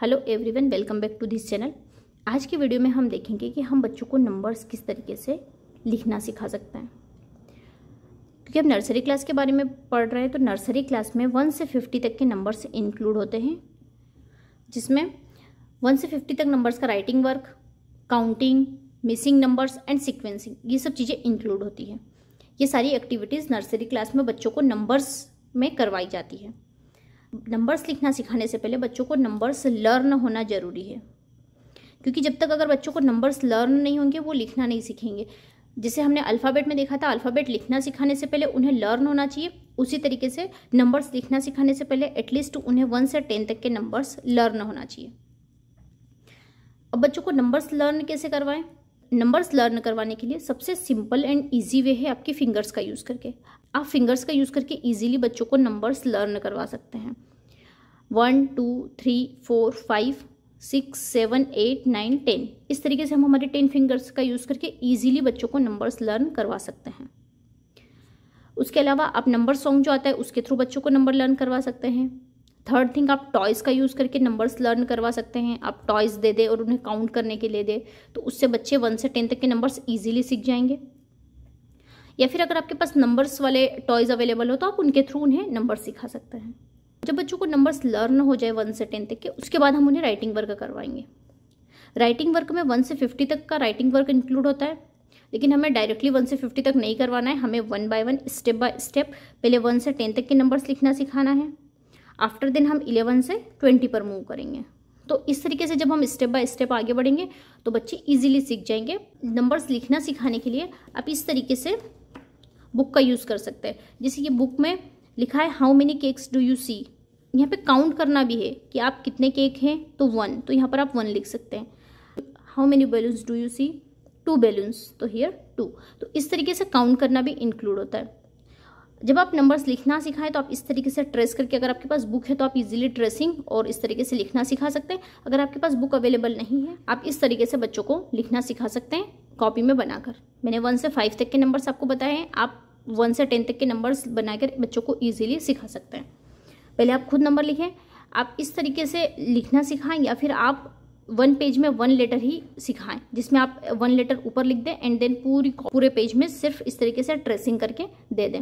hello everyone welcome back to this channel आज की video में हम देखेंगे कि हम बच्चों को नंबर्स किस तरीके से लिखना सिखा सकते हैं क्योंकि हम नर्सरी क्लास के बारे में पढ़ रहे हैं तो नर्सरी क्लास में वन से फिफ्टी तक के नंबर्स इंक्लूड होते हैं जिसमें वन से फिफ्टी तक नंबर्स का writing work counting missing numbers and sequencing ये सब चीज़ें इंक्लूड होती हैं ये सारी एक्टिविटीज़ नर्सरी क्लास में बच्चों को नंबर्स में करवाई जाती है नंबर्स लिखना सिखाने से पहले बच्चों को नंबर्स लर्न होना ज़रूरी है क्योंकि जब तक अगर बच्चों को नंबर्स लर्न नहीं होंगे वो लिखना नहीं सीखेंगे जैसे हमने अल्फ़ाबेट में देखा था अल्फ़ाबेट लिखना सिखाने से पहले उन्हें लर्न होना चाहिए उसी तरीके से नंबर्स लिखना सिखाने से पहले एटलीस्ट उन्हें वन से टेन तक के नंबर्स लर्न होना चाहिए अब बच्चों को नंबर्स लर्न कैसे करवाएं नंबर्स लर्न करवाने के लिए सबसे सिंपल एंड इजी वे है आपके फिंगर्स का यूज़ करके आप फिंगर्स का यूज़ करके इजीली बच्चों को नंबर्स लर्न करवा सकते हैं one two three four five six seven eight nine ten इस तरीके से हम हमारे टेन फिंगर्स का यूज़ करके ईजिली बच्चों को नंबर्स लर्न करवा सकते हैं उसके अलावा आप नंबर सॉन्ग जो आता है उसके थ्रू बच्चों को नंबर लर्न करवा सकते हैं थर्ड थिंग आप टॉयज़ का यूज़ करके नंबर्स लर्न करवा सकते हैं आप टॉयज़ दे दे और उन्हें काउंट करने के लिए दे तो उससे बच्चे वन से टेन तक के नंबर्स ईजिली सीख जाएंगे या फिर अगर आपके पास नंबर्स वाले टॉयज़ अवेलेबल हो तो आप उनके थ्रू उन्हें नंबर सिखा सकते हैं जब बच्चों को नंबर्स लर्न हो जाए वन से टेन तक के उसके बाद हम उन्हें राइटिंग वर्क करवाएंगे राइटिंग वर्क में वन से फिफ्टी तक का राइटिंग वर्क इंक्लूड होता है लेकिन हमें डायरेक्टली वन से फिफ्टी तक नहीं करवाना है हमें one by one step by step पहले वन से टेन तक के नंबर्स लिखना सिखाना है आफ्टर देन हम इलेवन से ट्वेंटी पर मूव करेंगे तो इस तरीके से जब हम स्टेप बाय स्टेप आगे बढ़ेंगे तो बच्चे इजीली सीख जाएंगे नंबर्स लिखना सिखाने के लिए आप इस तरीके से बुक का यूज़ कर सकते हैं जैसे कि बुक में लिखा है how many cakes do you see यहाँ पे काउंट करना भी है कि आप कितने केक हैं तो वन तो यहाँ पर आप वन लिख सकते हैं how many balloons do you see two balloons तो हेयर टू तो इस तरीके से काउंट करना भी इंक्लूड होता है जब आप नंबर्स लिखना सिखाएं तो आप इस तरीके से ट्रेस करके अगर आपके पास बुक है तो आप इजीली ट्रेसिंग और इस तरीके से लिखना सिखा सकते हैं अगर आपके पास बुक अवेलेबल नहीं है आप इस तरीके से बच्चों को लिखना सिखा सकते हैं कॉपी में बनाकर मैंने वन से फाइव तक के नंबर्स आपको बताए हैं आप वन से टेन तक के नंबर्स बनाकर बच्चों को ईजिली सिखा सकते हैं पहले आप खुद नंबर लिखें आप इस तरीके से लिखना सिखाएं या फिर आप वन पेज में वन लेटर ही सिखाएं जिसमें आप वन लेटर ऊपर लिख दें एंड देन पूरी पूरे पेज में सिर्फ इस तरीके से ट्रेसिंग करके दे दें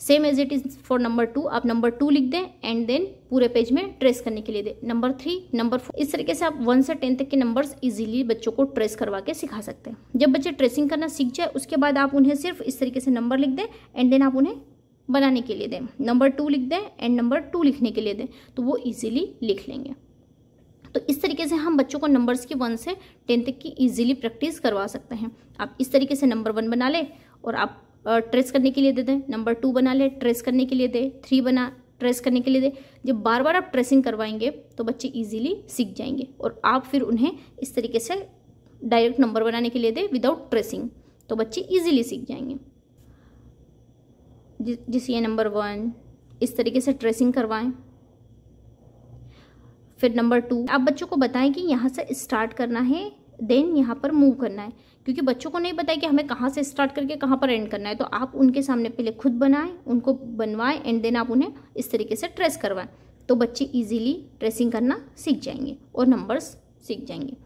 same as it is for number two आप नंबर टू लिख दें एंड देन पूरे पेज में ट्रेस करने के लिए दें नंबर थ्री नंबर फोर इस तरीके से आप वन से टेन तक के नंबर्स इजीली बच्चों को ट्रेस करवा के सिखा सकते हैं जब बच्चे ट्रेसिंग करना सीख जाए उसके बाद आप उन्हें सिर्फ इस तरीके से नंबर लिख दें एंड देन आप उन्हें बनाने के लिए दें नंबर टू लिख दें एंड नंबर टू लिखने के लिए दें तो वो ईजिली लिख लेंगे तो इस तरीके से हम बच्चों को नंबर्स की वन से टेन तक की ईजिली प्रैक्टिस करवा सकते हैं आप इस तरीके से नंबर वन बना लें और आप ट्रेस करने के लिए दे दें नंबर टू बना ले ट्रेस करने के लिए दे थ्री बना ट्रेस करने के लिए दे जब बार बार आप ट्रेसिंग करवाएंगे तो बच्चे इजीली सीख जाएंगे और आप फिर उन्हें इस तरीके से डायरेक्ट नंबर बनाने के लिए दे विदाउट ट्रेसिंग तो बच्चे इजीली सीख जाएंगे जिस ये नंबर वन इस तरीके से ट्रेसिंग करवाएं फिर नंबर टू आप बच्चों को बताएं कि यहाँ से स्टार्ट करना है देन यहाँ पर मूव करना है क्योंकि बच्चों को नहीं पता है कि हमें कहाँ से स्टार्ट करके कहाँ पर एंड करना है तो आप उनके सामने पहले खुद बनाएं उनको बनवाएं एंड देन आप उन्हें इस तरीके से ट्रेस करवाएं तो बच्चे इजीली ट्रेसिंग करना सीख जाएंगे और नंबर्स सीख जाएंगे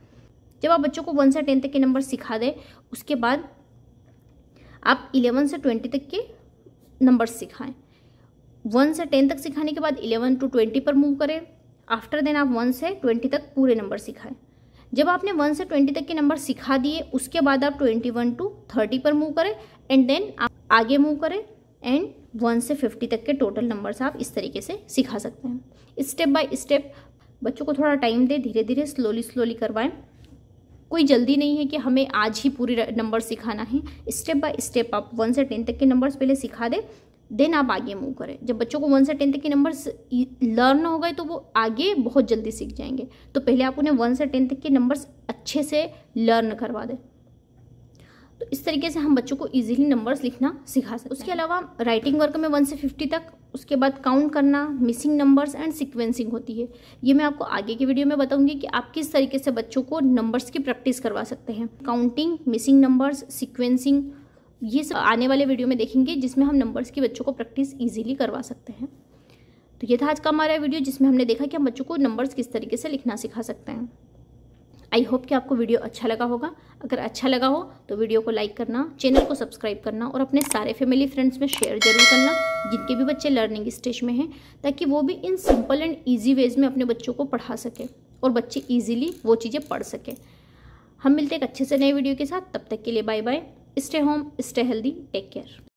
जब आप बच्चों को वन से टेन तक के नंबर सिखा दें उसके बाद आप इलेवन से ट्वेंटी तक के नंबर सिखाएं वन से टेन तक सिखाने के बाद इलेवन टू ट्वेंटी पर मूव करें आफ्टर देन आप वन से ट्वेंटी तक पूरे नंबर सिखाएं जब आपने वन से ट्वेंटी तक के नंबर सिखा दिए उसके बाद आप ट्वेंटी वन टू थर्टी पर मूव करें एंड देन आप आगे मूव करें एंड वन से फिफ्टी तक के टोटल नंबर्स आप इस तरीके से सिखा सकते हैं स्टेप बाय स्टेप बच्चों को थोड़ा टाइम दें धीरे धीरे स्लोली स्लोली करवाएं कोई जल्दी नहीं है कि हमें आज ही पूरे नंबर सिखाना है स्टेप बाय स्टेप आप वन से टेन तक के नंबर्स पहले सिखा दें देन आप आगे मूव करें जब बच्चों को वन से टेंथ तक के नंबर्स लर्न हो गए तो वो आगे बहुत जल्दी सीख जाएंगे तो पहले आप उन्हें वन से टेंथ तक के नंबर्स अच्छे से लर्न करवा दें तो इस तरीके से हम बच्चों को इजीली नंबर्स लिखना सिखा सकते उसके अलावा राइटिंग वर्क में वन से फिफ्टी तक उसके बाद काउंट करना मिसिंग नंबर्स एंड सिक्वेंसिंग होती है ये मैं आपको आगे की वीडियो में बताऊंगी कि आप किस तरीके से बच्चों को नंबर्स की प्रैक्टिस करवा सकते हैं काउंटिंग मिसिंग नंबर्स सिक्वेंसिंग ये सब आने वाले वीडियो में देखेंगे जिसमें हम नंबर्स के बच्चों को प्रैक्टिस ईजिली करवा सकते हैं तो ये था आज का हमारा वीडियो जिसमें हमने देखा कि हम बच्चों को नंबर्स किस तरीके से लिखना सिखा सकते हैं आई होप कि आपको वीडियो अच्छा लगा होगा अगर अच्छा लगा हो तो वीडियो को लाइक करना चैनल को सब्सक्राइब करना और अपने सारे फैमिली फ्रेंड्स में शेयर जरूर करना जिनके भी बच्चे लर्निंग स्टेज में हैं ताकि वो भी in simple and easy ways में अपने बच्चों को पढ़ा सके और बच्चे ईजिली वो चीज़ें पढ़ सकें हम मिलते एक अच्छे से नए वीडियो के साथ तब तक के लिए bye bye stay home stay healthy take care